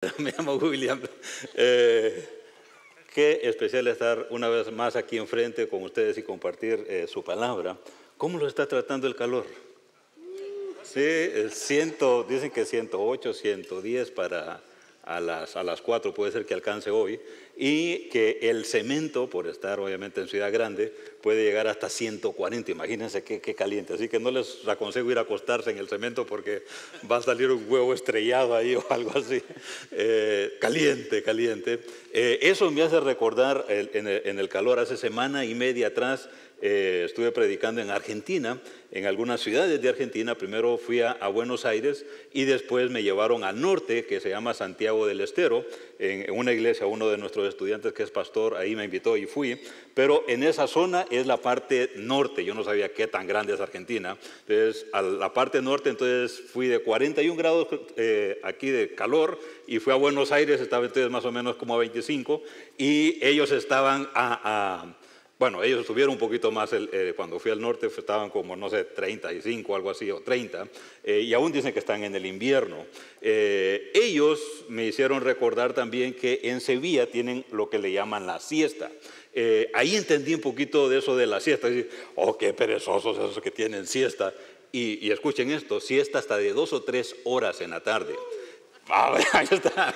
Me llamo William. Eh, qué especial estar una vez más aquí enfrente con ustedes y compartir eh, su palabra. ¿Cómo lo está tratando el calor? Sí, dicen que 108, 110 para a las, a 4 puede ser que alcance hoy, y que el cemento, por estar obviamente en Ciudad Grande, puede llegar hasta 140, imagínense qué, qué, caliente, así que no les aconsejo ir a acostarse en el cemento porque va a salir un huevo estrellado ahí o algo así, eh, caliente, caliente. Eh, eso me hace recordar en, el, calor, hace semana y media atrás eh, estuve predicando en Argentina en algunas ciudades de Argentina. Primero fui a, Buenos Aires y después me llevaron al norte, que se llama Santiago del Estero, en, una iglesia, uno de nuestros estudiantes que es pastor, ahí me invitó y fui. Pero en esa zona es la parte norte, yo no sabía qué tan grande es Argentina. Entonces, a la parte norte, entonces fui de 41 grados eh, aquí de calor y fui a Buenos Aires, estaba entonces más o menos como a 25, y ellos estaban a bueno, ellos estuvieron un poquito más, eh, cuando fui al norte estaban como, no sé, 35, algo así, o 30, eh, y aún dicen que están en el invierno. Eh, ellos me hicieron recordar también que en Sevilla tienen lo que le llaman la siesta. ahí entendí un poquito de eso de la siesta, y, oh, qué perezosos esos que tienen siesta. y escuchen esto, siesta hasta de dos o tres horas en la tarde ahí está.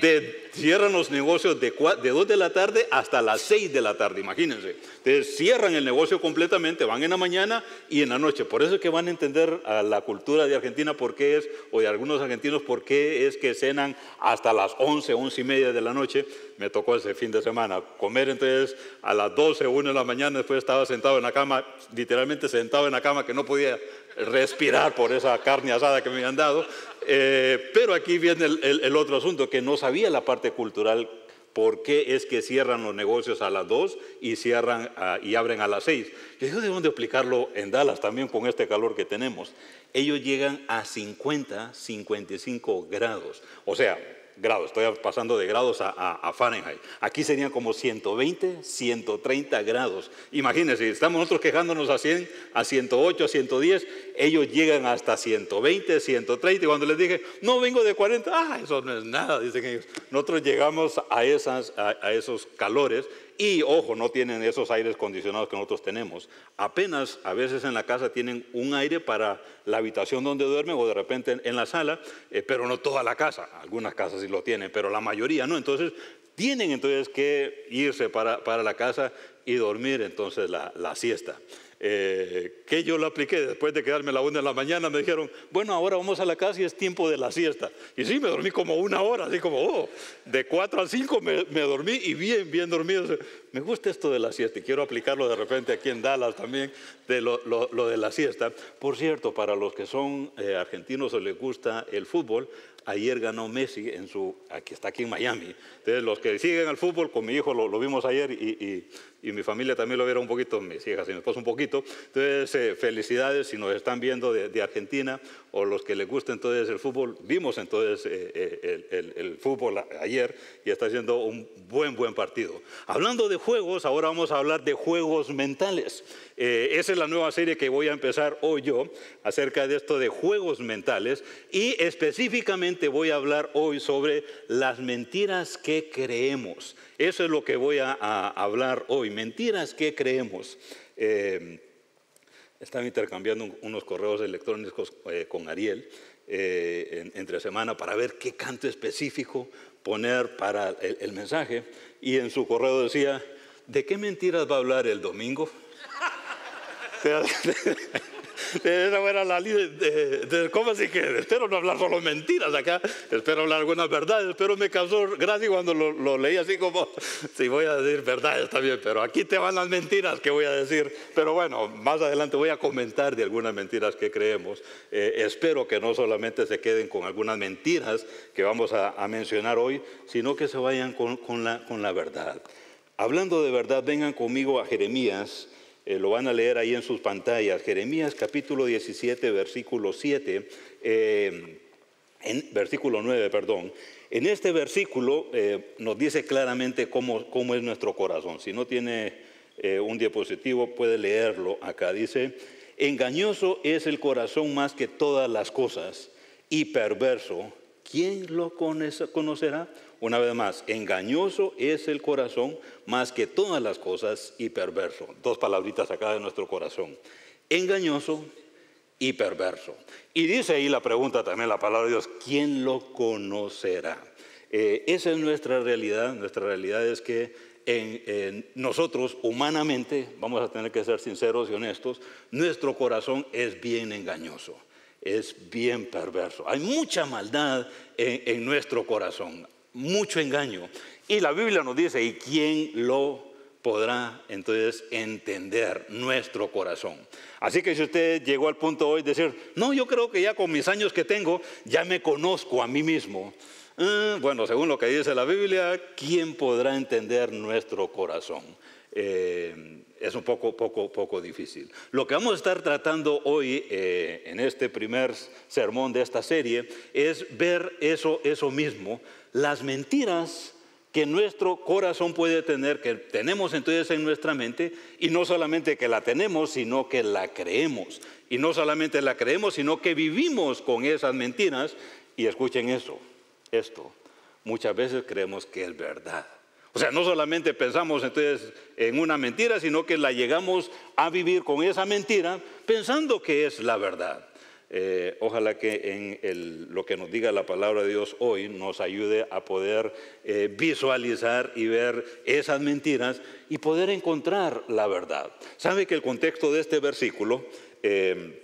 De, cierran los negocios de, de 2 de la tarde hasta las 6 de la tarde, imagínense. Entonces cierran el negocio completamente, van en la mañana y en la noche. Por eso es que van a entender la cultura de Argentina por qué es, o de algunos argentinos por qué es que cenan hasta las 11, 11 y media de la noche. Me tocó ese fin de semana comer entonces a las 12, 1 de la mañana, después estaba sentado en la cama, literalmente sentado en la cama que no podía respirar por esa carne asada que me han dado. Eh, pero aquí viene el, otro asunto, que no sabía la parte cultural, por qué es que cierran los negocios a las 2 y, cierran ah, y abren a las 6. Yo digo, de dónde aplicarlo en Dallas también con este calor que tenemos. Ellos llegan a 50, 55 grados. O sea, grados, estoy pasando de grados a, Fahrenheit. Aquí serían como 120, 130 grados. Imagínense, estamos nosotros quejándonos a 100, a 108, a 110, ellos llegan hasta 120, 130. Y cuando les dije, no vengo de 40, ah, eso no es nada, dicen ellos. Nosotros llegamos a, a esos calores y ojo, no tienen esos aires condicionados que nosotros tenemos. Apenas a veces en la casa tienen un aire para la habitación donde duermen o de repente en, la sala, eh, pero no toda la casa. Algunas casas sí lo tienen, pero la mayoría no. Entonces tienen entonces que irse para, para la casa y dormir entonces la, la siesta. Eh, que yo lo apliqué después de quedarme la una de la mañana, me dijeron, bueno, ahora vamos a la casa y es tiempo de la siesta. Y sí, me dormí como una hora, así como, oh, de cuatro a cinco me, dormí y bien, bien dormido. me gusta esto de la siesta y quiero aplicarlo de repente aquí en Dallas también, de lo, de la siesta. Por cierto, para los que son eh, argentinos o les gusta el fútbol, ayer ganó Messi en su, aquí está aquí en Miami. Entonces, los que siguen al fútbol, con mi hijo lo, vimos ayer y y mi familia también lo vieron un poquito, mis hijas y mi esposo un poquito. Entonces, eh, felicidades si nos están viendo de, Argentina o los que les gusta entonces el fútbol. Vimos entonces eh, eh, el, fútbol ayer y está siendo un buen, buen partido. Hablando de juegos, ahora vamos a hablar de juegos mentales. esa es la nueva serie que voy a empezar hoy yo acerca de esto de juegos mentales y específicamente voy a hablar hoy sobre las mentiras que creemos. Eso es lo que voy a, hablar hoy. Mentiras que creemos. Eh, estaba intercambiando unos correos electrónicos eh, con Ariel eh, entre semana para ver qué canto específico poner para el, mensaje. Y en su correo decía, ¿de qué mentiras va a hablar el domingo? Esa era la líder de, ¿cómo así que espero no hablar solo mentiras acá, espero hablar algunas verdades, pero me causó gracia cuando lo, leí así como, si voy a decir verdades también, pero aquí te van las mentiras que voy a decir. Pero bueno, más adelante voy a comentar de algunas mentiras que creemos. Eh, espero que no solamente se queden con algunas mentiras que vamos a, mencionar hoy, sino que se vayan con, con, la, con la verdad. Hablando de verdad, vengan conmigo a Jeremías eh, lo van a leer ahí en sus pantallas, Jeremías capítulo 17, versículo 7, eh, en, versículo 9, perdón. En este versículo eh, nos dice claramente cómo, cómo, es nuestro corazón. Si no tiene un diapositivo, puede leerlo acá. Dice, engañoso es el corazón más que todas las cosas y perverso. ¿Quién lo conocerá? Una vez más, engañoso es el corazón más que todas las cosas y perverso. Dos palabritas acá de nuestro corazón. Engañoso y perverso. Y dice ahí la pregunta también, la palabra de Dios, ¿quién lo conocerá? Eh, esa es nuestra realidad. Nuestra realidad es que nosotros humanamente, vamos a tener que ser sinceros y honestos, nuestro corazón es bien engañoso, es bien perverso. Hay mucha maldad en nuestro corazón mucho engaño. Y la Biblia nos dice, ¿y quién lo podrá entonces entender nuestro corazón? Así que si usted llegó al punto hoy de decir, no, yo creo que ya con mis años que tengo, ya me conozco a mí mismo. Mm, bueno, según lo que dice la Biblia, ¿quién podrá entender nuestro corazón? Eh, es un poco, poco, poco difícil. Lo que vamos a estar tratando hoy eh, en este primer sermón de esta serie es ver eso, eso mismo, las mentiras que nuestro corazón puede tener, que tenemos entonces en nuestra mente, y no solamente que la tenemos, sino que la creemos. Y no solamente la creemos, sino que vivimos con esas mentiras. Y escuchen eso, esto, muchas veces creemos que es verdad. O sea, no solamente pensamos entonces en una mentira, sino que la llegamos a vivir con esa mentira pensando que es la verdad. Eh, ojalá que en lo que nos diga la palabra de Dios hoy nos ayude a poder eh, visualizar y ver esas mentiras y poder encontrar la verdad. ¿Sabe que el contexto de este versículo... Eh,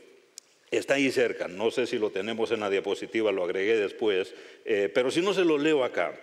está ahí cerca, no sé si lo tenemos en la diapositiva, lo agregué después, pero si no se lo leo acá.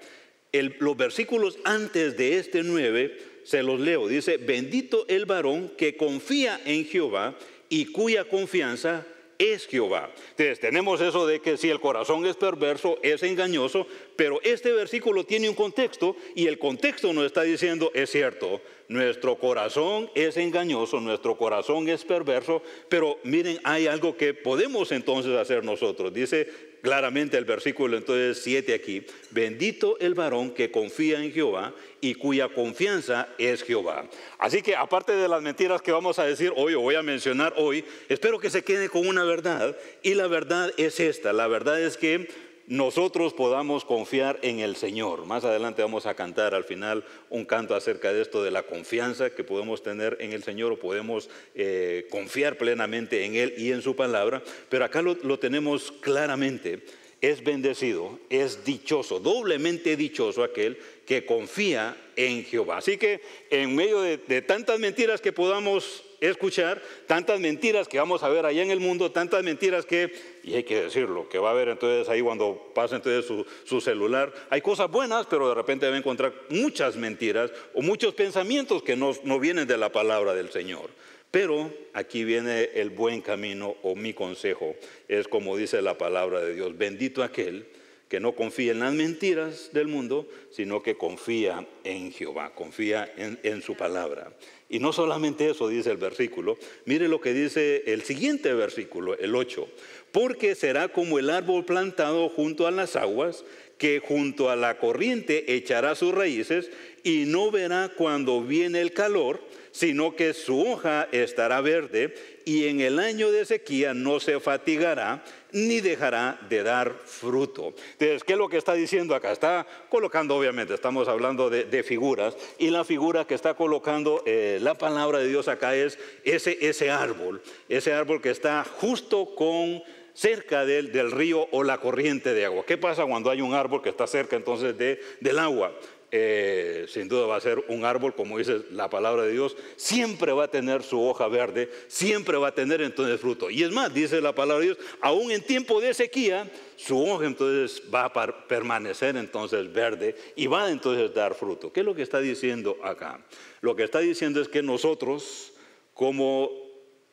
los versículos antes de este 9 se los leo. Dice, bendito el varón que confía en Jehová y cuya confianza es Jehová. Entonces tenemos eso de que si el corazón es perverso, es engañoso, pero este versículo tiene un contexto y el contexto nos está diciendo, es cierto, nuestro corazón es engañoso, nuestro corazón es perverso, pero miren, hay algo que podemos entonces hacer nosotros. Dice claramente el versículo entonces 7 aquí, bendito el varón que confía en Jehová y cuya confianza es Jehová. Así que aparte de las mentiras que vamos a decir hoy o voy a mencionar hoy, espero que se quede con una verdad y la verdad es esta, la verdad es que nosotros podamos confiar en el Señor. Más adelante vamos a cantar al final un canto acerca de esto, de la confianza que podemos tener en el Señor o podemos eh, confiar plenamente en Él y en su palabra, pero acá lo, lo tenemos claramente es bendecido, es dichoso, doblemente dichoso aquel que confía en Jehová. Así que en medio de, tantas mentiras que podamos escuchar, tantas mentiras que vamos a ver allá en el mundo, tantas mentiras que, y hay que decirlo, que va a haber entonces ahí cuando pasa entonces su, celular, hay cosas buenas, pero de repente va a encontrar muchas mentiras o muchos pensamientos que no, no vienen de la palabra del Señor. Pero aquí viene el buen camino o mi consejo, es como dice la palabra de Dios, bendito aquel que no confía en las mentiras del mundo, sino que confía en Jehová, confía en, su palabra. Y no solamente eso dice el versículo, mire lo que dice el siguiente versículo, el 8, porque será como el árbol plantado junto a las aguas, que junto a la corriente echará sus raíces y no verá cuando viene el calor, sino que su hoja estará verde y en el año de sequía no se fatigará ni dejará de dar fruto. Entonces, ¿qué es lo que está diciendo acá? Está colocando, obviamente, estamos hablando de, figuras, y la figura que está colocando eh, la palabra de Dios acá es ese, ese árbol, ese árbol que está justo con cerca del, del, río o la corriente de agua. ¿Qué pasa cuando hay un árbol que está cerca entonces del agua? Eh, sin duda va a ser un árbol, como dice la palabra de Dios, siempre va a tener su hoja verde, siempre va a tener entonces fruto. Y es más, dice la palabra de Dios, aún en tiempo de sequía, su hoja entonces va a permanecer entonces verde y va a entonces dar fruto. ¿Qué es lo que está diciendo acá? Lo que está diciendo es que nosotros, como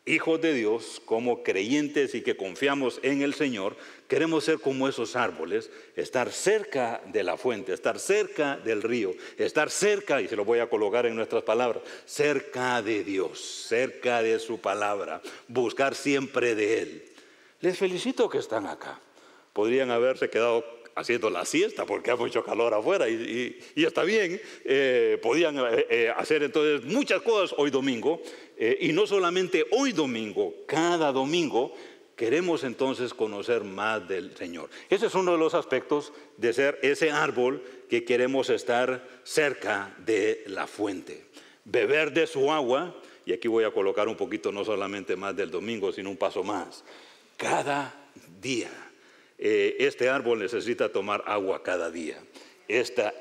hijos de Dios, como creyentes y que confiamos en el Señor, queremos ser como esos árboles, estar cerca de la fuente, estar cerca del río, estar cerca, y se lo voy a colocar en nuestras palabras, cerca de Dios, cerca de su palabra, buscar siempre de Él. Les felicito que están acá. Podrían haberse quedado haciendo la siesta porque ha mucho calor afuera y, está bien. Eh, podían eh, eh, hacer entonces muchas cosas hoy domingo eh, y no solamente hoy domingo, cada domingo queremos entonces conocer más del Señor. Ese es uno de los aspectos de ser ese árbol que queremos estar cerca de la fuente. Beber de su agua, y aquí voy a colocar un poquito no solamente más del domingo, sino un paso más. Cada día. Eh, este árbol necesita tomar agua cada día esta,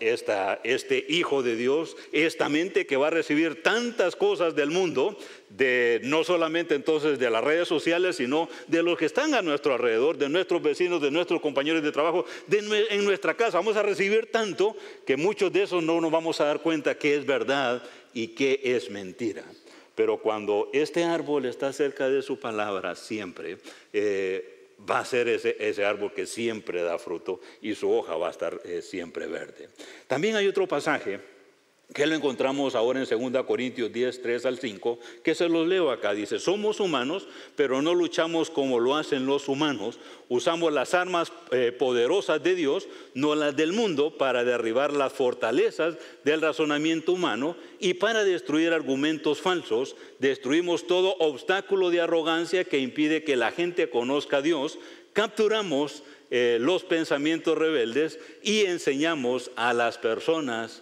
este Hijo de Dios, esta mente que va a recibir tantas cosas del mundo, de, no solamente entonces de las redes sociales, sino de los que están a nuestro alrededor, de nuestros vecinos, de nuestros compañeros de trabajo, en nuestra casa. Vamos a recibir tanto que muchos de esos no nos vamos a dar cuenta que es verdad y que es mentira. Pero cuando este árbol está cerca de su palabra, siempre... Eh, va a ser ese, árbol que siempre da fruto y su hoja va a estar eh, siempre verde. También hay otro pasaje que lo encontramos ahora en 2 Corintios 10, 3 al 5, que se los leo acá. Dice, somos humanos, pero no luchamos como lo hacen los humanos. Usamos las armas eh, poderosas de Dios, no las del mundo, para derribar las fortalezas del razonamiento humano y para destruir argumentos falsos. Destruimos todo obstáculo de arrogancia que impide que la gente conozca a Dios. Capturamos eh, los pensamientos rebeldes y enseñamos a las personas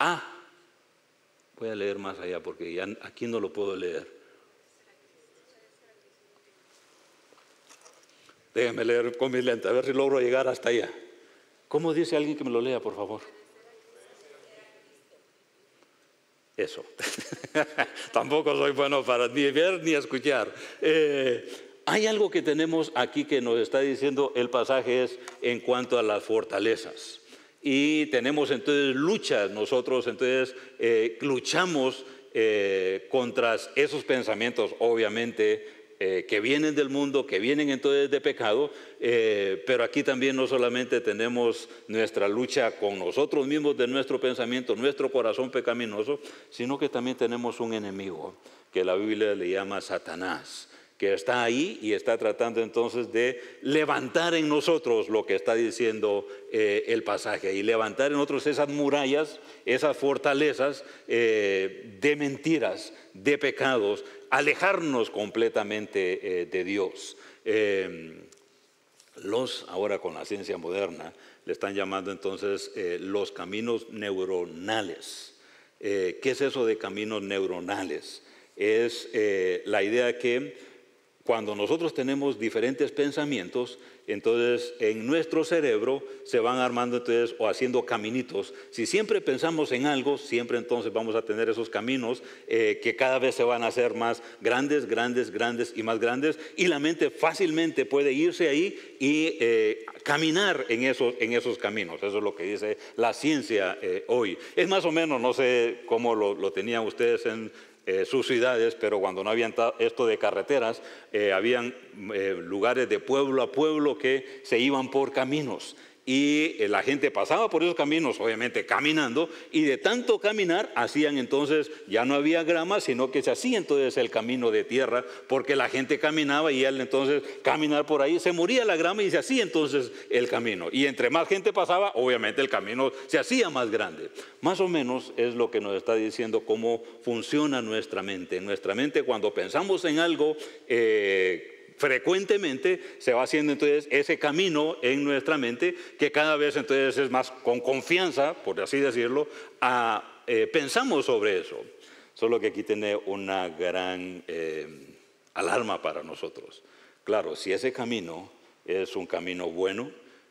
a Voy a leer más allá porque ya aquí no lo puedo leer. Déjame leer con mi lente, a ver si logro llegar hasta allá. ¿Cómo dice alguien que me lo lea, por favor? Eso. Tampoco soy bueno para ni ver ni escuchar. Eh, hay algo que tenemos aquí que nos está diciendo el pasaje es en cuanto a las fortalezas y tenemos entonces luchas, nosotros entonces eh, luchamos eh, contra esos pensamientos, obviamente, eh, que vienen del mundo, que vienen entonces de pecado, pero aquí también no solamente tenemos nuestra lucha con nosotros mismos, de nuestro pensamiento, nuestro corazón pecaminoso, sino que también tenemos un enemigo que la Biblia le llama Satanás que está ahí y está tratando entonces de levantar en nosotros lo que está diciendo eh, el pasaje y levantar en nosotros esas murallas, esas fortalezas eh, de mentiras, de pecados, alejarnos completamente eh, de Dios. Em, los ahora con la ciencia moderna le están llamando entonces los caminos neuronales. ¿Qué es eso de caminos neuronales? Es la idea que cuando nosotros tenemos diferentes pensamientos, entonces en nuestro cerebro se van armando o haciendo caminitos. Si siempre pensamos en algo, siempre entonces vamos a tener esos caminos eh, que cada vez se van a hacer más grandes, grandes, grandes y más grandes. Y la mente fácilmente puede irse ahí y eh, caminar en esos, en esos caminos. Eso es lo que dice la ciencia eh, hoy. Es más o menos, no sé cómo lo tenían ustedes en eh, sus ciudades, pero cuando no había esto de carreteras, eh, habían eh, lugares de pueblo a pueblo que se iban por caminos y eh, la gente pasaba por esos caminos, obviamente caminando, y de tanto caminar hacían entonces, ya no había grama, sino que se hacía entonces el camino de tierra, porque la gente caminaba y al entonces caminar por ahí se moría la grama y se hacía entonces el camino. Y entre más gente pasaba, obviamente el camino se hacía más grande. Más o menos es lo que nos está diciendo cómo funciona nuestra mente. Nuestra mente cuando pensamos en algo... Eh, frecuentemente se va haciendo entonces ese camino en nuestra mente que cada vez entonces es más con confianza, por así decirlo, eh, pensamos sobre eso. Solo que aquí tiene una gran eh, alarma para nosotros. Claro, si ese camino es un camino bueno,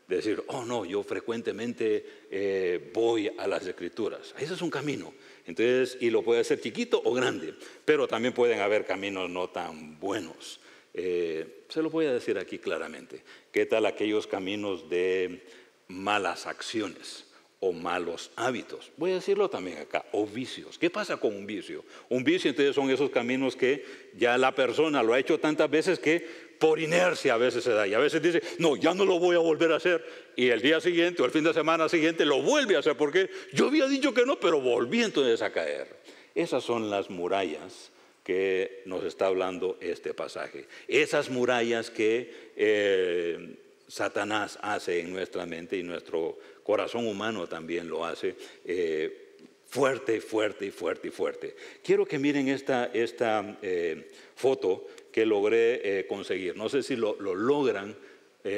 decir, oh no, yo frecuentemente eh, voy a las escrituras. Ese es un camino. Entonces, y lo puede ser chiquito o grande, pero también pueden haber caminos no tan buenos. Eh, se lo voy a decir aquí claramente. ¿Qué tal aquellos caminos de malas acciones o malos hábitos? Voy a decirlo también acá, o vicios. ¿Qué pasa con un vicio? Un vicio entonces son esos caminos que ya la persona lo ha hecho tantas veces que por inercia a veces se da y a veces dice, no, ya no lo voy a volver a hacer y el día siguiente o el fin de semana siguiente lo vuelve a hacer porque yo había dicho que no, pero volví entonces a caer. Esas son las murallas que nos está hablando este pasaje. Esas murallas que eh, Satanás hace en nuestra mente y nuestro corazón humano también lo hace. Eh, fuerte, fuerte, fuerte, fuerte. Quiero que miren esta, eh, foto que logré eh, conseguir. No sé si lo, logran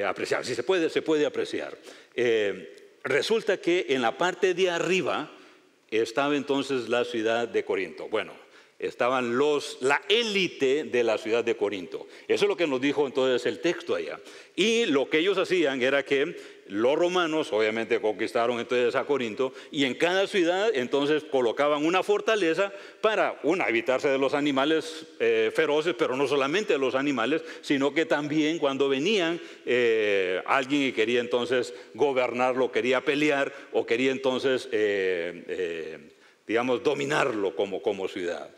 apreciar. Si se puede, se puede apreciar. resulta que en la parte de arriba estaba entonces la ciudad de Corinto. Bueno, estaban los, la élite de la ciudad de Corinto. Eso es lo que nos dijo entonces el texto allá. Y lo que ellos hacían era que los romanos obviamente conquistaron entonces a Corinto y en cada ciudad entonces colocaban una fortaleza para, una, evitarse de los animales eh, feroces, pero no solamente de los animales, sino que también cuando venían eh, alguien y quería entonces gobernarlo, quería pelear o quería entonces... Eh, digamos, dominarlo como ciudad.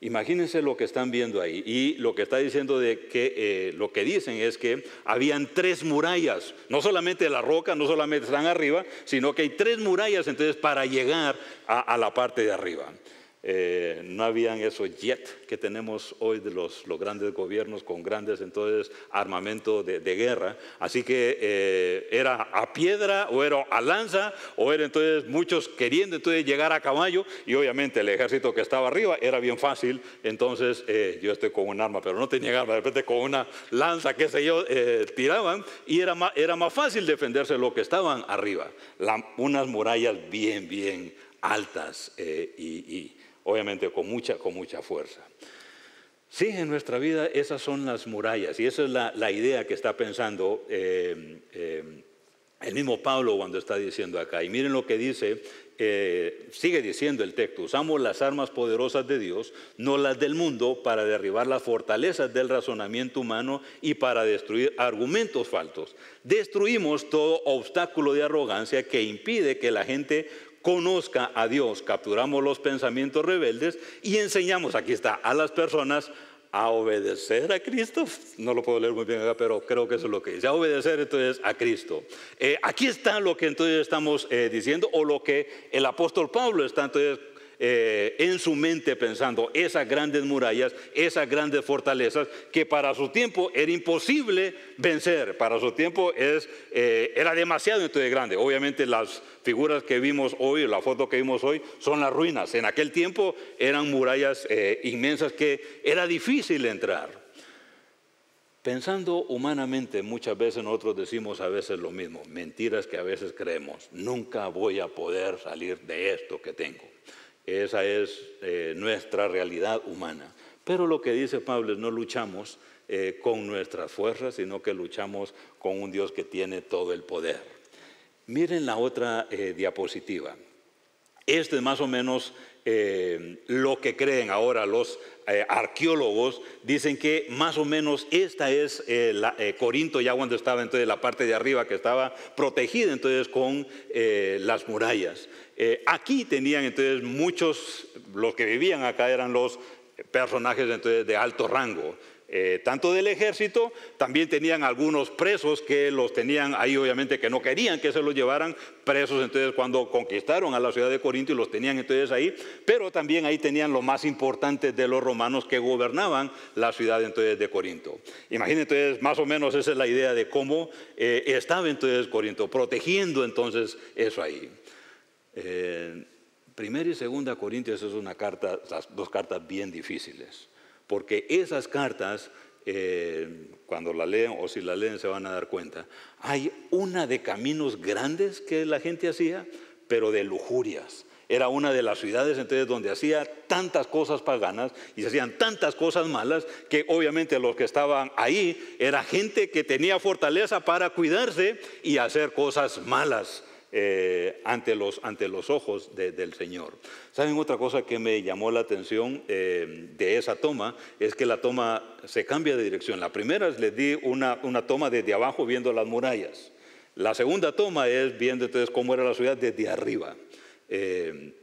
Imagínense lo que están viendo ahí. Y lo que está diciendo de que eh, lo que dicen es que habían tres murallas, no solamente la roca, no solamente están arriba, sino que hay tres murallas entonces para llegar a la parte de arriba. Eh, no habían esos jets que tenemos hoy de los, grandes gobiernos con grandes entonces armamento de, guerra. Así que eh, era a piedra o era a lanza o eran entonces muchos queriendo entonces llegar a caballo y obviamente el ejército que estaba arriba era bien fácil. Entonces eh, yo estoy con un arma, pero no tenía arma, de repente con una lanza, qué sé yo, tiraban y era más, era más fácil defenderse lo que estaban arriba. unas murallas bien, bien altas y obviamente con mucha, con mucha fuerza. Sí, en nuestra vida esas son las murallas y esa es la, idea que está pensando em, em, el mismo Pablo cuando está diciendo acá. Y miren lo que dice, eh, sigue diciendo el texto, usamos las armas poderosas de Dios, no las del mundo, para derribar las fortalezas del razonamiento humano y para destruir argumentos falsos. Destruimos todo obstáculo de arrogancia que impide que la gente conozca a Dios, capturamos los pensamientos rebeldes y enseñamos, aquí está, a las personas a obedecer a Cristo. No lo puedo leer muy bien acá, pero creo que eso es lo que dice. A obedecer entonces a Cristo. Eh, aquí está lo que entonces estamos eh, diciendo o lo que el apóstol Pablo está entonces eh, en su mente pensando esas grandes murallas, esas grandes fortalezas que para su tiempo era imposible vencer, para su tiempo eh, era demasiado grande. Obviamente las figuras que vimos hoy, la foto que vimos hoy, son las ruinas. En aquel tiempo eran murallas eh, inmensas que era difícil entrar. Pensando humanamente, muchas veces nosotros decimos a veces lo mismo, mentiras que a veces creemos, nunca voy a poder salir de esto que tengo esa es eh, nuestra realidad humana. Pero lo que dice Pablo es no luchamos eh, con nuestras fuerzas, sino que luchamos con un Dios que tiene todo el poder. Miren la otra eh, diapositiva. Este es más o menos eh, lo que creen ahora los eh, arqueólogos, dicen que más o menos esta es eh, Corinto ya cuando estaba entonces la parte de arriba que estaba protegida entonces con las murallas. aquí tenían entonces muchos, los que vivían acá eran los personajes entonces de alto rango. Eh, tanto del ejército, también tenían algunos presos que los tenían ahí obviamente que no querían que se los llevaran presos, entonces cuando conquistaron a la ciudad de Corinto y los tenían entonces ahí, pero también ahí tenían lo más importante de los romanos que gobernaban la ciudad entonces de Corinto. imagínense entonces más o menos esa es la idea de cómo eh, estaba entonces Corinto, protegiendo entonces eso ahí. Eh, primera y segunda Corintios es una carta, las dos cartas bien difíciles porque esas cartas, eh, cuando la leen o si la leen se van a dar cuenta, hay una de caminos grandes que la gente hacía, pero de lujurias. Era una de las ciudades entonces donde hacía tantas cosas paganas y se hacían tantas cosas malas que obviamente los que estaban ahí era gente que tenía fortaleza para cuidarse y hacer cosas malas. Eh, ante, los, ante los ojos del Señor. ¿Saben otra cosa que me llamó la atención eh, de esa toma? Es que la toma se cambia de dirección. La primera les di una, una toma desde abajo viendo las murallas. La segunda toma es viendo entonces cómo era la ciudad desde arriba. Eh,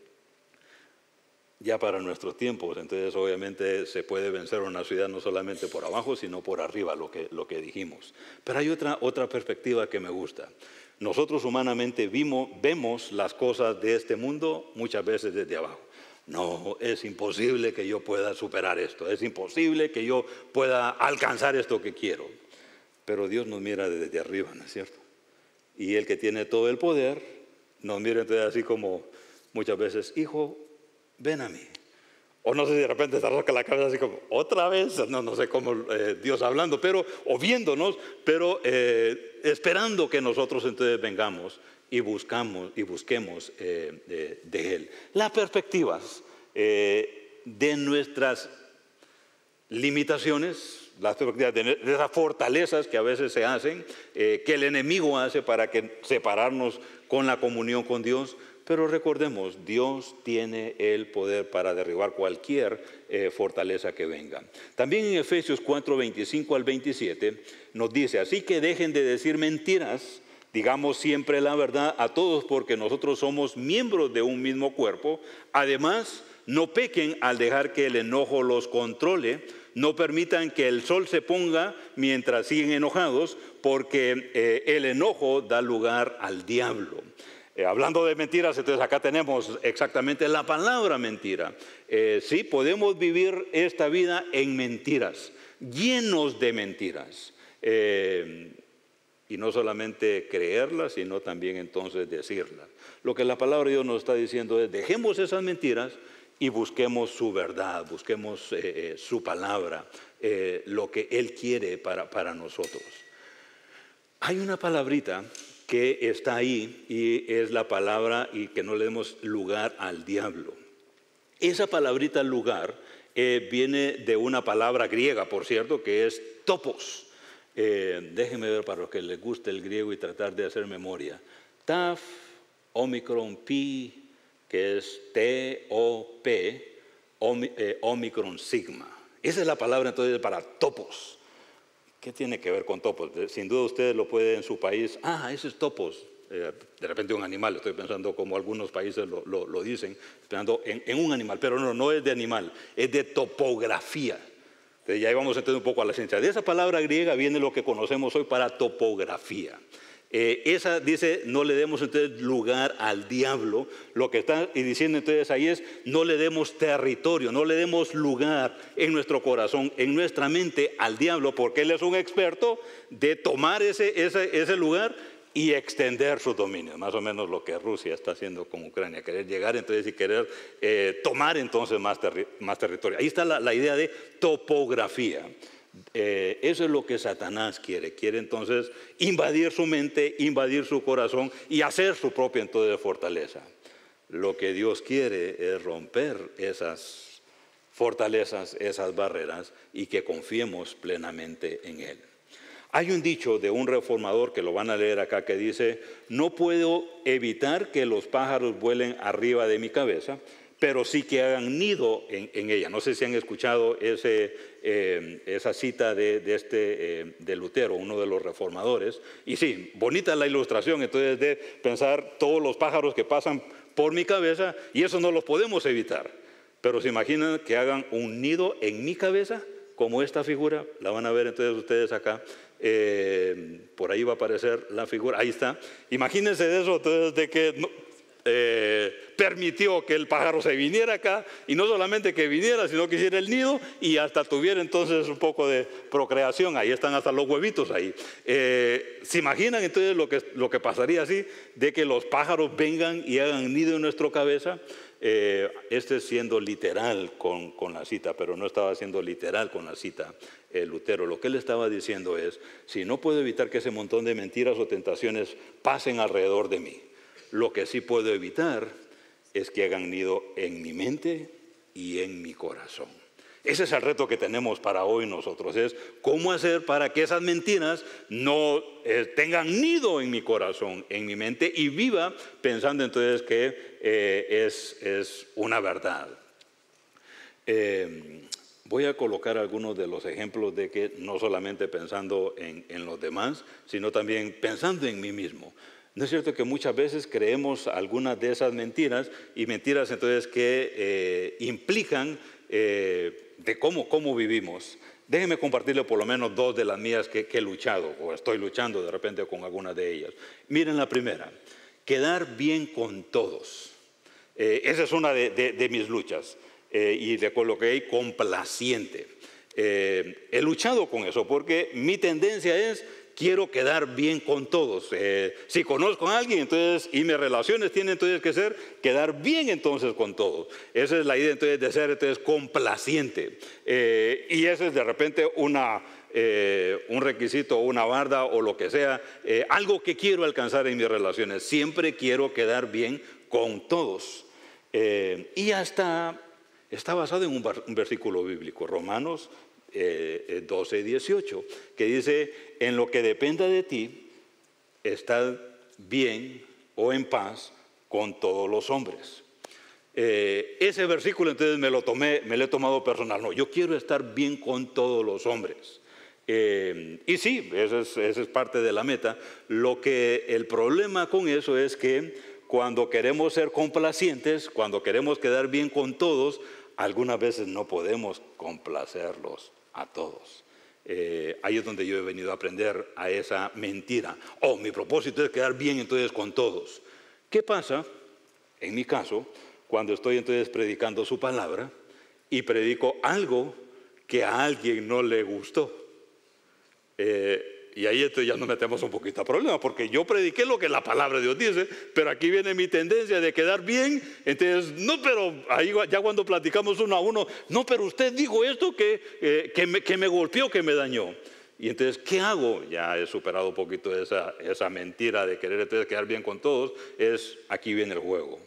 ya para nuestros tiempos. Entonces, obviamente, se puede vencer una ciudad no solamente por abajo, sino por arriba, lo que, lo que dijimos. Pero hay otra, otra perspectiva que me gusta. Nosotros humanamente vimos, vemos las cosas de este mundo muchas veces desde abajo. No, es imposible que yo pueda superar esto, es imposible que yo pueda alcanzar esto que quiero. Pero Dios nos mira desde arriba, ¿no es cierto? Y el que tiene todo el poder nos mira entonces así como muchas veces, hijo, ven a mí, o no sé si de repente se arroja la cabeza así como, otra vez, no, sé cómo eh, Dios hablando, pero, o viéndonos, pero eh, esperando que nosotros entonces vengamos y buscamos y busquemos eh, de, Él. Las perspectivas de nuestras limitaciones, las perspectivas de, esas fortalezas que a veces se hacen, que el enemigo hace para que separarnos con la comunión con Dios, pero recordemos, Dios tiene el poder para derribar cualquier eh, fortaleza que venga. También en Efesios 4, 25 al 27 nos dice, así que dejen de decir mentiras, digamos siempre la verdad a todos porque nosotros somos miembros de un mismo cuerpo. Además, no pequen al dejar que el enojo los controle. No permitan que el sol se ponga mientras siguen enojados, porque eh, el enojo da lugar al diablo. Eh, hablando de mentiras, entonces acá tenemos exactamente la palabra mentira. Eh, sí, podemos vivir esta vida en mentiras, llenos de mentiras. Eh, y no solamente creerlas, sino también entonces decirlas. Lo que la palabra de Dios nos está diciendo es, dejemos esas mentiras y busquemos su verdad, busquemos su palabra, lo que Él quiere para nosotros. Hay una palabrita que está ahí y es la palabra y que no le demos lugar al diablo. Esa palabrita lugar eh, viene de una palabra griega, por cierto, que es topos. Eh, déjenme ver para los que les guste el griego y tratar de hacer memoria. Taf, Omicron Pi, que es T-O-P, eh, Omicron Sigma. Esa es la palabra entonces para topos. ¿Qué tiene que ver con topos? Sin duda ustedes lo pueden en su país. Ah, ese es topos. Eh, de repente un animal, estoy pensando como algunos países lo, dicen, pensando en, un animal, pero no, no es de animal, es de topografía. Entonces ya vamos a entender un poco a la ciencia. De esa palabra griega viene lo que conocemos hoy para topografía. Eh, esa dice, no le demos entonces lugar al diablo. Lo que está diciendo entonces ahí es, no le demos territorio, no le demos lugar en nuestro corazón, en nuestra mente al diablo, porque él es un experto de tomar ese, lugar y extender su dominio, más o menos lo que Rusia está haciendo con Ucrania, querer llegar entonces y querer eh, tomar entonces más, más, territorio. Ahí está la idea de topografía. Eh, eso es lo que Satanás quiere. Quiere entonces invadir su mente, invadir su corazón y hacer su propia entonces fortaleza. Lo que Dios quiere es romper esas fortalezas, esas barreras y que confiemos plenamente en Él. Hay un dicho de un reformador que lo van a leer acá que dice, no puedo evitar que los pájaros vuelen arriba de mi cabeza, pero sí que hagan nido en, ella. No sé si han escuchado eh, esa cita de, este, eh, de Lutero, uno de los reformadores. Y sí, bonita la ilustración, entonces de pensar todos los pájaros que pasan por mi cabeza y eso no lo podemos evitar. Pero se imaginan que hagan un nido en mi cabeza, como esta figura, la van a ver entonces ustedes acá, eh, por ahí va a aparecer la figura, ahí está. Imagínense de eso, entonces, de que eh, permitió que el pájaro se viniera acá y no solamente que viniera, sino que hiciera el nido y hasta tuviera entonces un poco de procreación. Ahí están hasta los huevitos ahí. Eh, ¿Se imaginan entonces lo que, lo que pasaría así? De que los pájaros vengan y hagan nido en nuestra cabeza. Eh, este siendo literal con, con, la cita, pero no estaba siendo literal con la cita el Lutero. Lo que él estaba diciendo es, si no puedo evitar que ese montón de mentiras o tentaciones pasen alrededor de mí, lo que sí puedo evitar es que hagan nido en mi mente y en mi corazón. Ese es el reto que tenemos para hoy nosotros, es cómo hacer para que esas mentiras no eh, tengan nido en mi corazón, en mi mente, y viva pensando entonces que eh, es, es, una verdad. Em, voy a colocar algunos de los ejemplos de que no solamente pensando en los demás, sino también pensando en mí mismo. ¿No es cierto que muchas veces creemos algunas de esas mentiras y mentiras entonces que eh, implican eh, de cómo, cómo vivimos? Déjenme compartirle por lo menos dos de las mías que, he luchado o estoy luchando de repente con algunas de ellas. Miren la primera, quedar bien con todos. Eh, esa es una de, mis luchas y de con lo que hay complaciente. he luchado con eso porque mi tendencia es quiero quedar bien con todos. Eh, si conozco a alguien, entonces, y mis relaciones tienen entonces que ser quedar bien entonces con todos. Esa es la idea entonces de ser entonces complaciente. Eh, y ese es de repente eh, un requisito, una barda o lo que sea, algo que quiero alcanzar en mis relaciones. Siempre quiero quedar bien con todos. y hasta está basado en un versículo bíblico, Romanos 12 eh, eh, y 18, que dice, en lo que dependa de ti, Estar bien o en paz con todos los hombres. Eh, ese versículo entonces me lo tomé, me lo he tomado personal. No, yo quiero estar bien con todos los hombres. y sí, esa es parte de la meta. Lo que el problema con eso es que cuando queremos ser complacientes, cuando queremos quedar bien con todos, algunas veces no podemos complacerlos a todos. Eh, ahí es donde yo he venido a aprender a esa mentira. Oh, mi propósito es quedar bien entonces con todos. ¿Qué pasa, en mi caso, cuando estoy entonces predicando su palabra y predico algo que a alguien no le gustó? Eh, y ahí esto ya nos metemos un poquito a problemas, porque yo prediqué lo que la palabra de Dios dice, pero aquí viene mi tendencia de quedar bien, entonces, no, pero ahí ya cuando platicamos uno a uno, no, pero usted dijo esto eh, que, me, golpeó, que me dañó. Y entonces, ¿qué hago? Ya he superado un poquito esa, mentira de querer quedar bien con todos, es aquí viene el juego.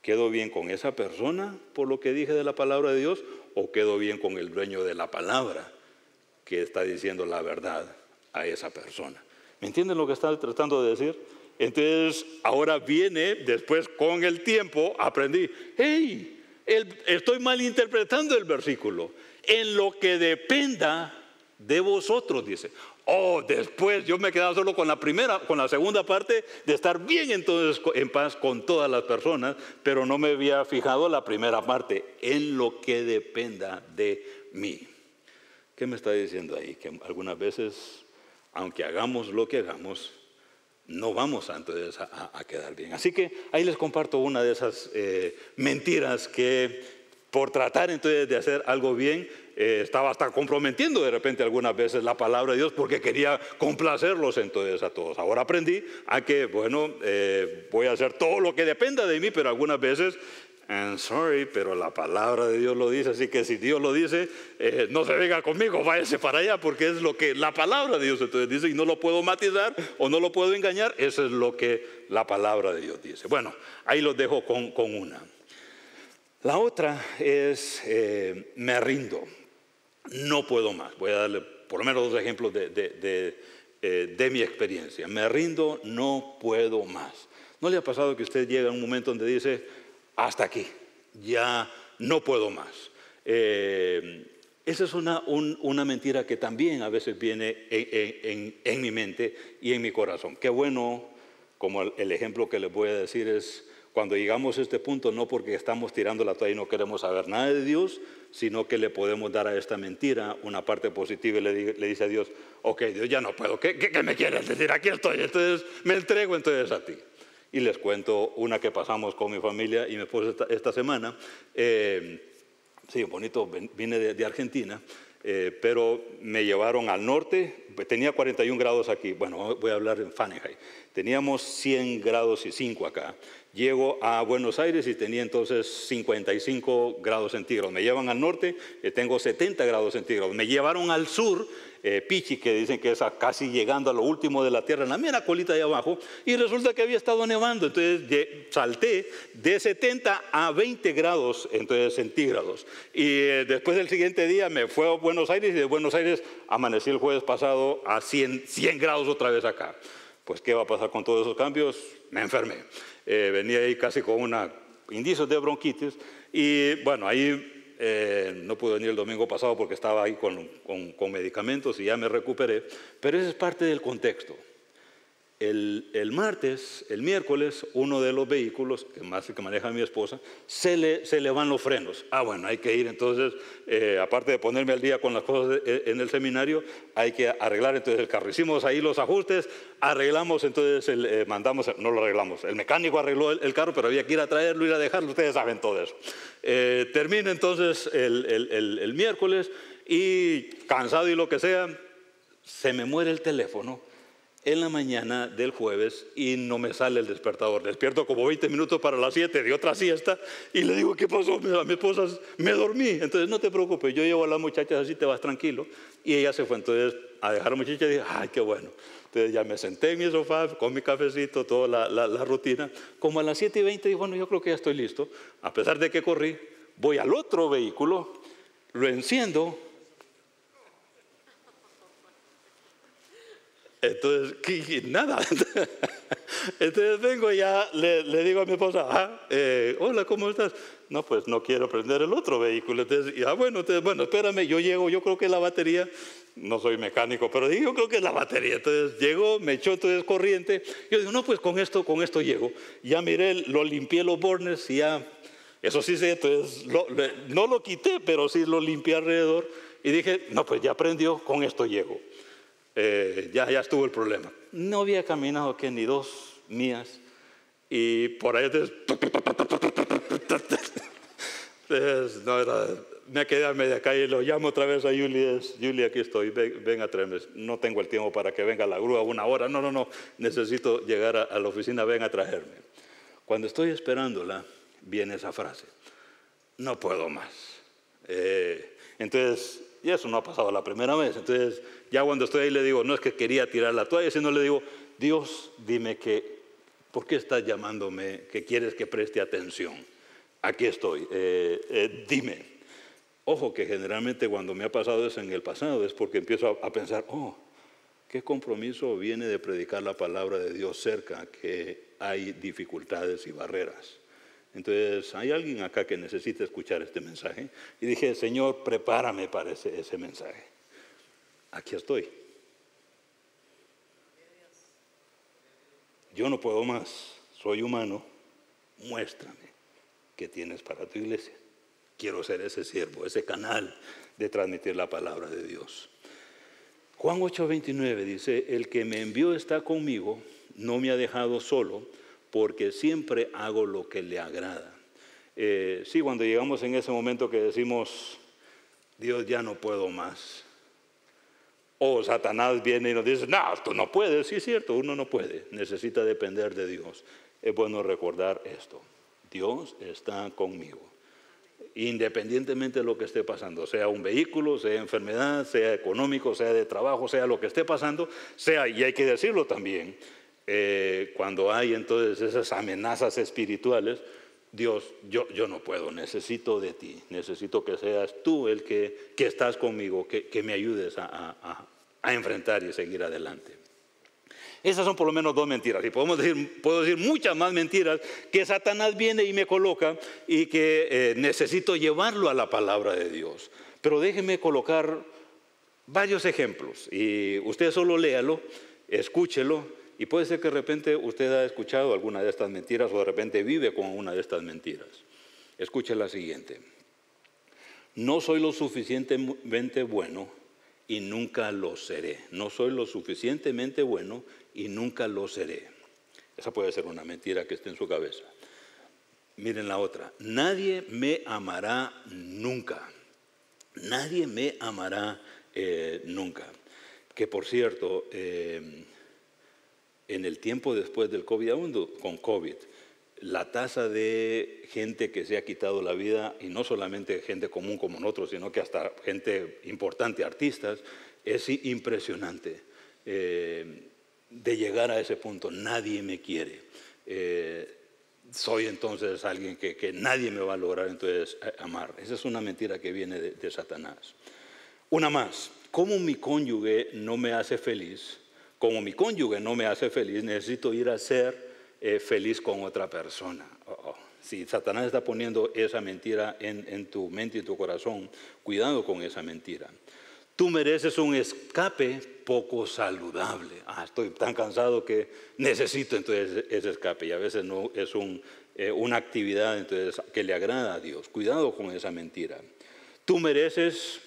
¿Quedo bien con esa persona por lo que dije de la palabra de Dios o quedo bien con el dueño de la palabra que está diciendo la verdad? a esa persona. ¿Me entienden lo que está tratando de decir? Entonces, ahora viene, después con el tiempo, aprendí, hey, estoy malinterpretando el versículo. En lo que dependa de vosotros, dice. Oh, después yo me quedaba solo con la primera, con la segunda parte de estar bien entonces en paz con todas las personas, pero no me había fijado la primera parte, en lo que dependa de mí. ¿Qué me está diciendo ahí? Que algunas veces aunque hagamos lo que hagamos, no vamos entonces a, quedar bien. Así que ahí les comparto una de esas eh, mentiras que por tratar entonces de hacer algo bien, eh, estaba hasta comprometiendo de repente algunas veces la palabra de Dios porque quería complacerlos entonces a todos. Ahora aprendí a que, bueno, eh, voy a hacer todo lo que dependa de mí, pero algunas veces I'm sorry, pero la palabra de Dios lo dice, así que si Dios lo dice, eh, no se venga conmigo, váyase para allá, porque es lo que la palabra de Dios entonces dice y no lo puedo matizar o no lo puedo engañar, eso es lo que la palabra de Dios dice. Bueno, ahí los dejo con, con una. La otra es, eh, me rindo, no puedo más. Voy a darle por lo menos dos ejemplos de, de, eh, de mi experiencia. Me rindo, no puedo más. ¿No le ha pasado que usted llega a un momento donde dice, hasta aquí, ya no puedo más. Eh, esa es una, mentira que también a veces viene en, mi mente y en mi corazón. Qué bueno, como el, ejemplo que les voy a decir es, cuando llegamos a este punto, no porque estamos tirando la toalla y no queremos saber nada de Dios, sino que le podemos dar a esta mentira una parte positiva y le, dice a Dios, ok, Dios, ya no puedo, ¿qué, me quieres decir? Aquí estoy, entonces me entrego entonces a ti y les cuento una que pasamos con mi familia y me puse esta, semana. Eh, sí, bonito, vine de, Argentina. Eh, pero me llevaron al norte, tenía 41 grados aquí, bueno, voy a hablar en Fahrenheit, teníamos 100 grados y 5 acá, llego a Buenos Aires y tenía entonces 55 grados centígrados, me llevan al norte, eh, tengo 70 grados centígrados, me llevaron al sur eh, Pichi, que dicen que es casi llegando a lo último de la tierra, en la mera colita de abajo, y resulta que había estado nevando. Entonces salté de 70 a 20 grados entonces, centígrados. Y eh, después del siguiente día me fue a Buenos Aires y de Buenos Aires amanecí el jueves pasado a 100, grados otra vez acá. Pues, ¿qué va a pasar con todos esos cambios? Me enfermé. Eh, venía ahí casi con una indicios de bronquitis y bueno, ahí eh, no pude venir el domingo pasado porque estaba ahí con, medicamentos y ya me recuperé, pero eso es parte del contexto el, martes, el miércoles, uno de los vehículos, que más que maneja mi esposa, se le, se le van los frenos. Ah, bueno, hay que ir entonces, eh, aparte de ponerme al día con las cosas eh, en el seminario, hay que arreglar entonces el carro. Hicimos ahí los ajustes, arreglamos, entonces eh, mandamos, no lo arreglamos, el mecánico arregló el, carro, pero había que ir a traerlo, ir a dejarlo, ustedes saben todo eso. termina entonces el, el miércoles y cansado y lo que sea, se me muere el teléfono en la mañana del jueves y no me sale el despertador. Despierto como 20 minutos para las 7 de otra siesta y le digo, ¿qué pasó? A mi esposa me dormí. Entonces, no te preocupes, yo llevo a las muchachas así, te vas tranquilo. Y ella se fue entonces a dejar a la muchacha y dije, ay, qué bueno. Entonces ya me senté en mi sofá con mi cafecito, toda la, rutina. Como a las 7 y 20 dijo bueno, yo creo que ya estoy listo. A pesar de que corrí, voy al otro vehículo, lo enciendo Entonces, nada. Entonces vengo y ya le, digo a mi esposa, ah, eh, hola, ¿cómo estás? No, pues no quiero prender el otro vehículo. Entonces, ah, bueno, entonces, bueno, espérame, yo llego, yo creo que la batería, no soy mecánico, pero yo creo que es la batería. Entonces llego, me echó entonces corriente. Yo digo, no, pues con esto, con esto llego. Ya miré, lo limpié los bornes y ya, eso sí sé, entonces no lo quité, pero sí lo limpié alrededor. Y dije, no, pues ya prendió, con esto llego. Eh, ya, ya estuvo el problema. No había caminado que ni dos mías y por ahí entonces, no era, me quedé a media calle, lo llamo otra vez a Julia, Julia, aquí estoy, ven, a traerme, no tengo el tiempo para que venga la grúa una hora, no, no, no, necesito llegar a, la oficina, ven a traerme. Cuando estoy esperándola, viene esa frase, no puedo más. Eh, entonces, y eso no ha pasado la primera vez, entonces ya cuando estoy ahí le digo, no es que quería tirar la toalla, sino le digo, Dios, dime que, ¿por qué estás llamándome? Que quieres que preste atención. Aquí estoy, eh, eh, dime. Ojo que generalmente cuando me ha pasado eso en el pasado es porque empiezo a, pensar, oh, ¿Qué compromiso viene de predicar la palabra de Dios cerca que hay dificultades y barreras? Entonces, hay alguien acá que necesita escuchar este mensaje. Y dije, Señor, prepárame para ese mensaje aquí estoy. Yo no puedo más, soy humano, muéstrame qué tienes para tu iglesia. Quiero ser ese siervo, ese canal de transmitir la palabra de Dios. Juan 8:29 dice, el que me envió está conmigo, no me ha dejado solo, porque siempre hago lo que le agrada. Eh, sí, cuando llegamos en ese momento que decimos, Dios ya no puedo más, o Satanás viene y nos dice, no, tú no puedes. Sí es cierto, uno no puede. Necesita depender de Dios. Es bueno recordar esto. Dios está conmigo. Independientemente de lo que esté pasando, sea un vehículo, sea enfermedad, sea económico, sea de trabajo, sea lo que esté pasando, sea, y hay que decirlo también, eh, cuando hay entonces esas amenazas espirituales, Dios, yo, yo no puedo, necesito de ti, necesito que seas tú el que, que estás conmigo, que, me ayudes a, enfrentar y seguir adelante. Esas son por lo menos dos mentiras, y podemos decir, puedo decir muchas más mentiras, que Satanás viene y me coloca y que eh, necesito llevarlo a la palabra de Dios. Pero déjeme colocar varios ejemplos, y usted solo léalo, escúchelo y puede ser que de repente usted ha escuchado alguna de estas mentiras o de repente vive con una de estas mentiras. Escuche la siguiente. No soy lo suficientemente bueno y nunca lo seré. No soy lo suficientemente bueno y nunca lo seré. Esa puede ser una mentira que esté en su cabeza. Miren la otra. Nadie me amará nunca. Nadie me amará eh, nunca. Que por cierto, eh, en el tiempo después del COVID, aún con COVID, la tasa de gente que se ha quitado la vida, y no solamente gente común como nosotros, sino que hasta gente importante, artistas, es impresionante eh, de llegar a ese punto. Nadie me quiere. Eh, soy entonces alguien que, nadie me va a lograr entonces eh, amar. Esa es una mentira que viene de, de Satanás. Una más, ¿cómo mi cónyuge no me hace feliz? como mi cónyuge no me hace feliz, necesito ir a ser eh, feliz con otra persona. Oh, oh. Si Satanás está poniendo esa mentira en, tu mente y en tu corazón, cuidado con esa mentira. Tú mereces un escape poco saludable. Ah, estoy tan cansado que necesito entonces ese escape y a veces no es eh, una actividad entonces, que le agrada a Dios. Cuidado con esa mentira. Tú mereces,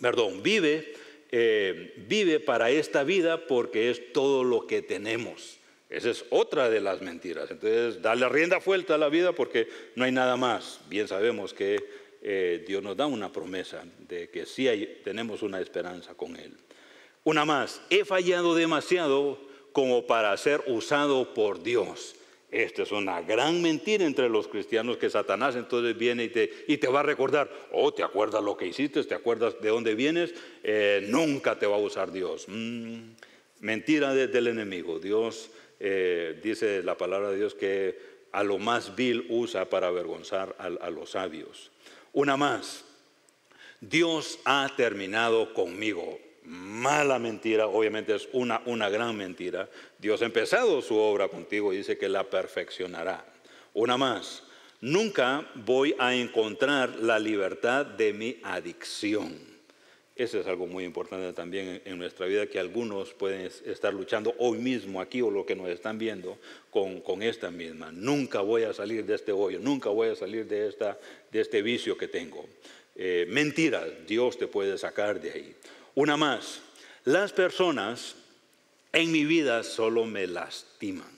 perdón, vive eh, vive para esta vida porque es todo lo que tenemos. Esa es otra de las mentiras. Entonces, darle rienda vuelta a la vida porque no hay nada más. Bien sabemos que eh, Dios nos da una promesa de que sí tenemos una esperanza con Él. Una más, he fallado demasiado como para ser usado por Dios. Esta es una gran mentira entre los cristianos que Satanás entonces viene y te, y te va a recordar, oh, ¿te acuerdas lo que hiciste? ¿Te acuerdas de dónde vienes? Eh, nunca te va a usar Dios. Mm, mentira del enemigo. Dios eh, dice la palabra de Dios que a lo más vil usa para avergonzar a los sabios. Una más, Dios ha terminado conmigo mala mentira, obviamente es una, gran mentira. Dios ha empezado su obra contigo y dice que la perfeccionará. Una más, nunca voy a encontrar la libertad de mi adicción. Eso es algo muy importante también en nuestra vida, que algunos pueden estar luchando hoy mismo aquí o lo que nos están viendo con, esta misma. Nunca voy a salir de este hoyo, nunca voy a salir de, esta, de este vicio que tengo. Eh, mentira, Dios te puede sacar de ahí. Una más, las personas en mi vida solo me lastiman.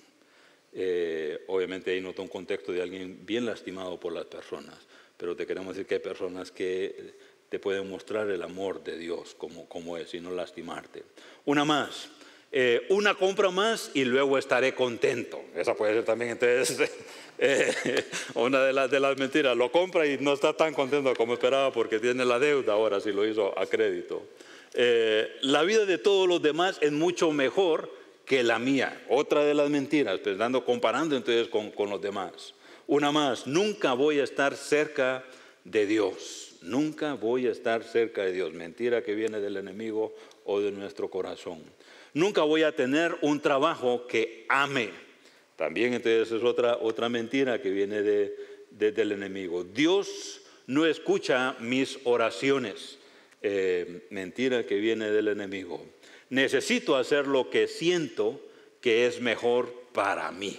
Eh, obviamente ahí noto un contexto de alguien bien lastimado por las personas, pero te queremos decir que hay personas que te pueden mostrar el amor de Dios como, es y no lastimarte. Una más, eh, una compra más y luego estaré contento. Esa puede ser también eh, una de las, de las mentiras. Lo compra y no está tan contento como esperaba porque tiene la deuda ahora si lo hizo a crédito. Eh, la vida de todos los demás es mucho mejor que la mía. Otra de las mentiras, pues, comparando entonces con, los demás. Una más, nunca voy a estar cerca de Dios. Nunca voy a estar cerca de Dios. Mentira que viene del enemigo o de nuestro corazón. Nunca voy a tener un trabajo que ame. También entonces es otra, mentira que viene del enemigo. Dios no escucha mis oraciones. Eh, mentira que viene del enemigo. Necesito hacer lo que siento que es mejor para mí.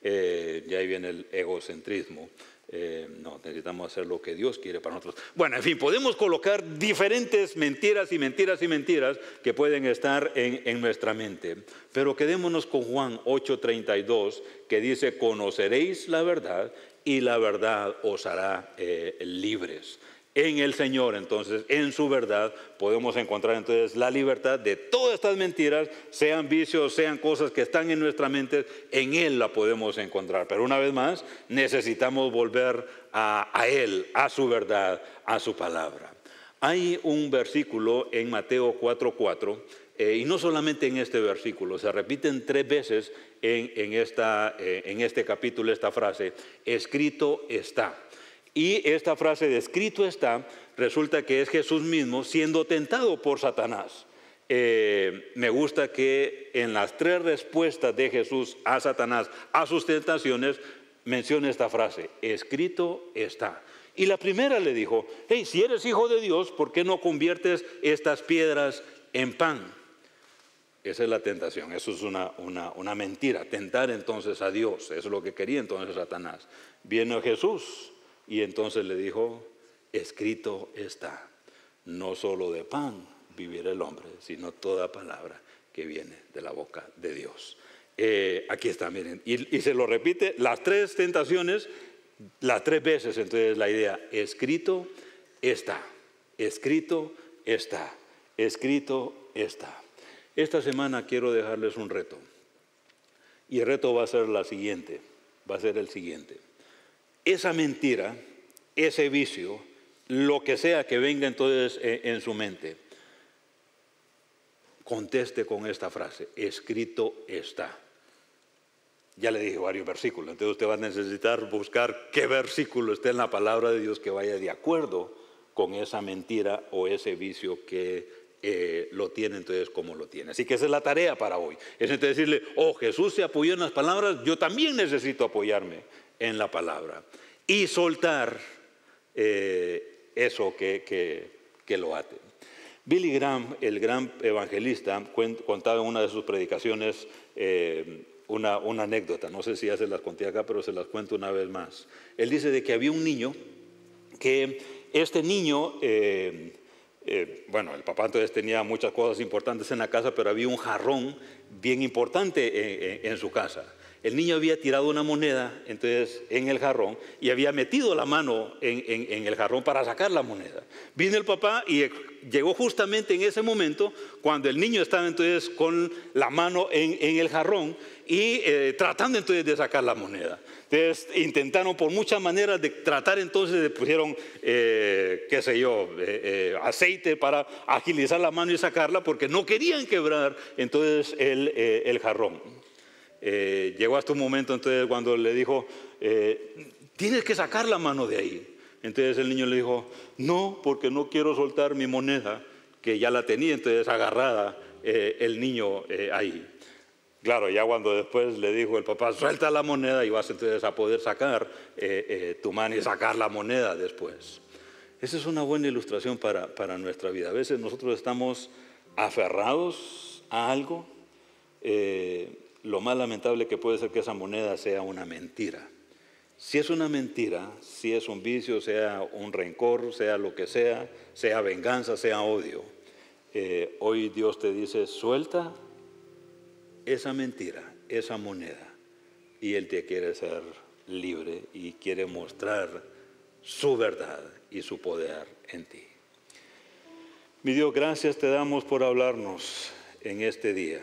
Eh, y ahí viene el egocentrismo. Eh, no, necesitamos hacer lo que Dios quiere para nosotros. Bueno, en fin, podemos colocar diferentes mentiras y mentiras y mentiras que pueden estar en, nuestra mente. Pero quedémonos con Juan 8:32 que dice, conoceréis la verdad y la verdad os hará libres. En el Señor, entonces, en su verdad, podemos encontrar entonces la libertad de todas estas mentiras, sean vicios, sean cosas que están en nuestra mente, en Él la podemos encontrar. Pero una vez más, necesitamos volver a, Él, a su verdad, a su palabra. Hay un versículo en Mateo 4:4, eh, y no solamente en este versículo, se repiten tres veces en, esta, eh, en este capítulo esta frase, escrito está. Y esta frase de escrito está, resulta que es Jesús mismo siendo tentado por Satanás. Eh, me gusta que en las tres respuestas de Jesús a Satanás, a sus tentaciones, mencione esta frase, escrito está. Y la primera le dijo, hey, si eres hijo de Dios, ¿por qué no conviertes estas piedras en pan? Esa es la tentación, eso es una, una, mentira, tentar entonces a Dios, eso es lo que quería entonces Satanás. Viene Jesús y entonces le dijo, escrito está, no solo de pan vivirá el hombre, sino toda palabra que viene de la boca de Dios. Eh, aquí está, miren, y, y se lo repite las tres tentaciones, las tres veces, entonces la idea, escrito está, escrito está, escrito está. Esta semana quiero dejarles un reto, y el reto va a ser la siguiente, va a ser el siguiente esa mentira, ese vicio, lo que sea que venga entonces eh, en su mente, conteste con esta frase, escrito está. Ya le dije varios versículos, entonces usted va a necesitar buscar qué versículo está en la palabra de Dios que vaya de acuerdo con esa mentira o ese vicio que eh, lo tiene entonces como lo tiene. Así que esa es la tarea para hoy. Es decirle, oh Jesús se apoyó en las palabras, yo también necesito apoyarme en la palabra y soltar eh, eso que, que, lo ate. Billy Graham, el gran evangelista, contaba en una de sus predicaciones eh, una, anécdota, no sé si ya se las conté acá, pero se las cuento una vez más. Él dice de que había un niño que este niño... Eh, bueno, el papá entonces tenía muchas cosas importantes en la casa, pero había un jarrón bien importante en su casa el niño había tirado una moneda entonces en el jarrón y había metido la mano en, el jarrón para sacar la moneda. Vino el papá y llegó justamente en ese momento cuando el niño estaba entonces con la mano en, el jarrón y eh, tratando entonces de sacar la moneda. Entonces intentaron por muchas maneras de tratar entonces, le pusieron, eh, qué sé yo, eh, aceite para agilizar la mano y sacarla porque no querían quebrar entonces el jarrón. Eh, llegó hasta un momento entonces cuando le dijo, eh, tienes que sacar la mano de ahí. Entonces el niño le dijo, no, porque no quiero soltar mi moneda, que ya la tenía entonces agarrada eh, el niño ahí. Claro, ya cuando después le dijo el papá, suelta la moneda y vas entonces a poder sacar tu mano y sacar la moneda después. Esa es una buena ilustración para, para nuestra vida. A veces nosotros estamos aferrados a algo, lo más lamentable que puede ser que esa moneda sea una mentira. Si es una mentira, si es un vicio, sea un rencor, sea lo que sea, sea venganza, sea odio, eh, hoy Dios te dice, suelta esa mentira, esa moneda, y Él te quiere ser libre y quiere mostrar su verdad y su poder en ti. Mi Dios, gracias te damos por hablarnos en este día.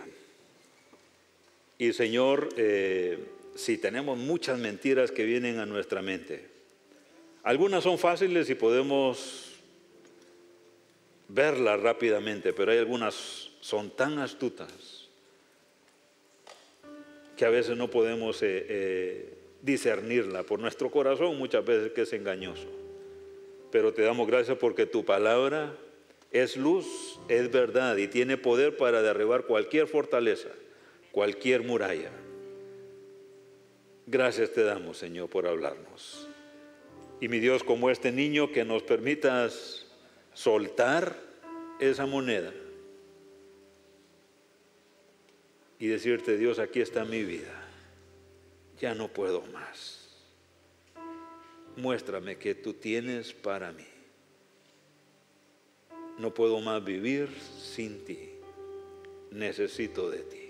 Y Señor, eh, si tenemos muchas mentiras que vienen a nuestra mente, algunas son fáciles y podemos verlas rápidamente, pero hay algunas son tan astutas que a veces no podemos eh, eh, discernirla por nuestro corazón, muchas veces que es engañoso. Pero te damos gracias porque tu palabra es luz, es verdad y tiene poder para derribar cualquier fortaleza cualquier muralla. Gracias te damos, Señor, por hablarnos. Y mi Dios, como este niño, que nos permitas soltar esa moneda y decirte, Dios, aquí está mi vida. Ya no puedo más. Muéstrame que tú tienes para mí. No puedo más vivir sin ti. Necesito de ti.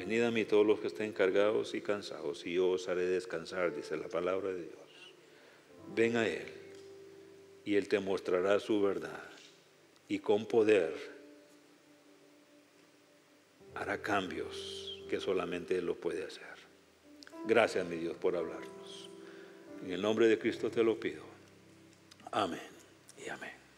Venid a mí todos los que estén cargados y cansados, y yo os haré descansar, dice la palabra de Dios. Ven a Él, y Él te mostrará su verdad, y con poder hará cambios que solamente Él los puede hacer. Gracias, mi Dios, por hablarnos. En el nombre de Cristo te lo pido. Amén y amén.